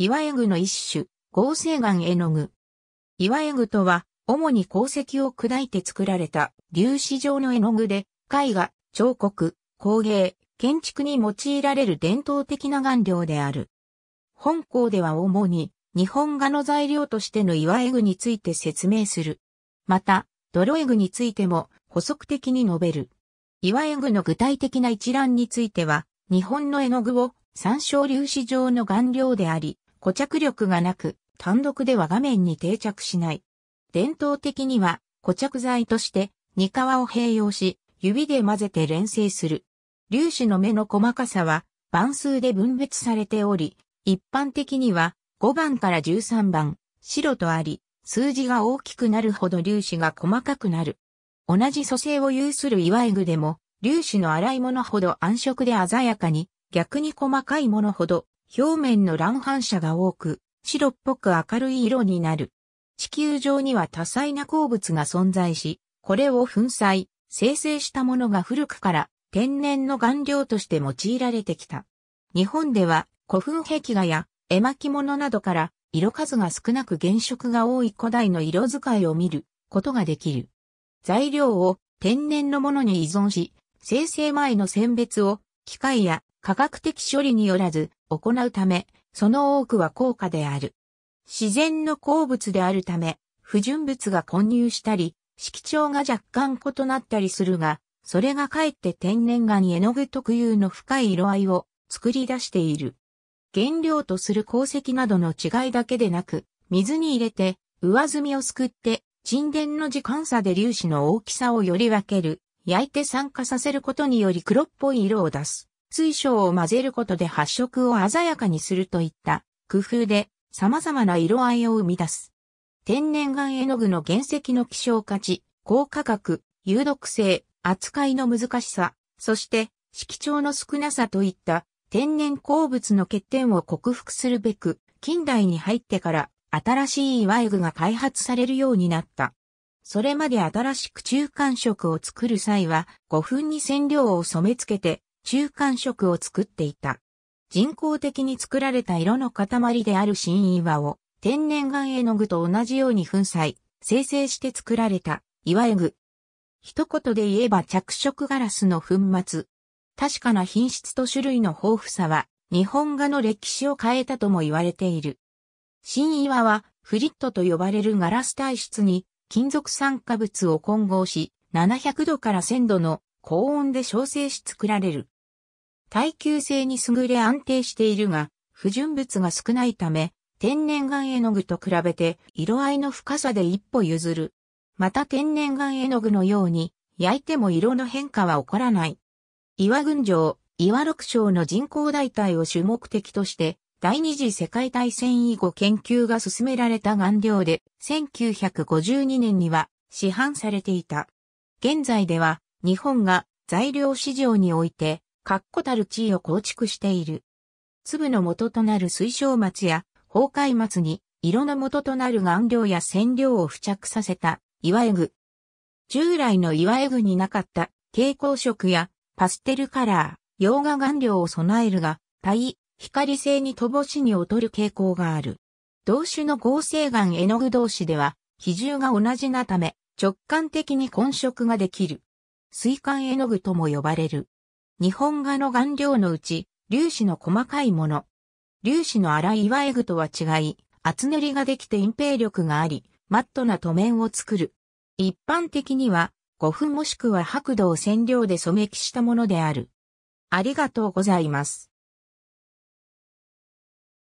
岩絵具の一種、合成岩絵の具。岩絵具とは、主に鉱石を砕いて作られた粒子状の絵の具で、絵画、彫刻、工芸、建築に用いられる伝統的な顔料である。本校では主に日本画の材料としての岩絵具について説明する。また、泥絵具についても補足的に述べる。岩絵具の具体的な一覧については、日本の絵の具を参照粒子状の顔料であり、固着力がなく、単独では画面に定着しない。伝統的には固着剤としてカ皮を併用し、指で混ぜて連成する。粒子の目の細かさは番数で分別されており、一般的には5番から13番、白とあり、数字が大きくなるほど粒子が細かくなる。同じ素性を有する岩絵具でも、粒子の粗いものほど暗色で鮮やかに、逆に細かいものほど表面の乱反射が多く、白っぽく明るい色になる。地球上には多彩な鉱物が存在し、これを粉砕、生成したものが古くから天然の顔料として用いられてきた。日本では古墳壁画や絵巻物などから色数が少なく原色が多い古代の色使いを見ることができる。材料を天然のものに依存し、生成前の選別を機械や科学的処理によらず行うため、その多くは高価である。自然の鉱物であるため、不純物が混入したり、色調が若干異なったりするが、それがかえって天然岩に絵の具特有の深い色合いを作り出している。原料とする鉱石などの違いだけでなく、水に入れて、上積みをすくって、沈殿の時間差で粒子の大きさをより分ける、焼いて酸化させることにより黒っぽい色を出す。水晶を混ぜることで発色を鮮やかにするといった工夫で様々な色合いを生み出す。天然岩絵の具の原石の希少価値、高価格、有毒性、扱いの難しさ、そして色調の少なさといった天然鉱物の欠点を克服するべく近代に入ってから新しい岩絵具が開発されるようになった。それまで新しく中間色を作る際は5分に染料を染め付けて中間色を作っていた。人工的に作られた色の塊である新岩を天然岩絵の具と同じように粉砕、生成して作られた岩絵具。一言で言えば着色ガラスの粉末。確かな品質と種類の豊富さは日本画の歴史を変えたとも言われている。新岩はフリットと呼ばれるガラス体質に金属酸化物を混合し700度から1000度の高温で焼成し作られる耐久性に優れ安定しているが、不純物が少ないため、天然岩絵の具と比べて色合いの深さで一歩譲る。また天然岩絵の具のように焼いても色の変化は起こらない。岩群城、岩六章の人工代替を主目的として、第二次世界大戦以後研究が進められた顔料で、1952年には市販されていた。現在では、日本が材料市場において、確固たる地位を構築している。粒の元となる水晶松や崩壊松に色の元となる顔料や染料を付着させた岩絵具。従来の岩絵具になかった蛍光色やパステルカラー、洋画顔料を備えるが、対光性に乏しに劣る傾向がある。同種の合成岩絵の具同士では、比重が同じなため、直感的に混色ができる。水管絵の具とも呼ばれる。日本画の顔料のうち、粒子の細かいもの。粒子の荒い岩絵具とは違い、厚塗りができて隠蔽力があり、マットな塗面を作る。一般的には、五分もしくは白土を染料で染め木したものである。ありがとうございます。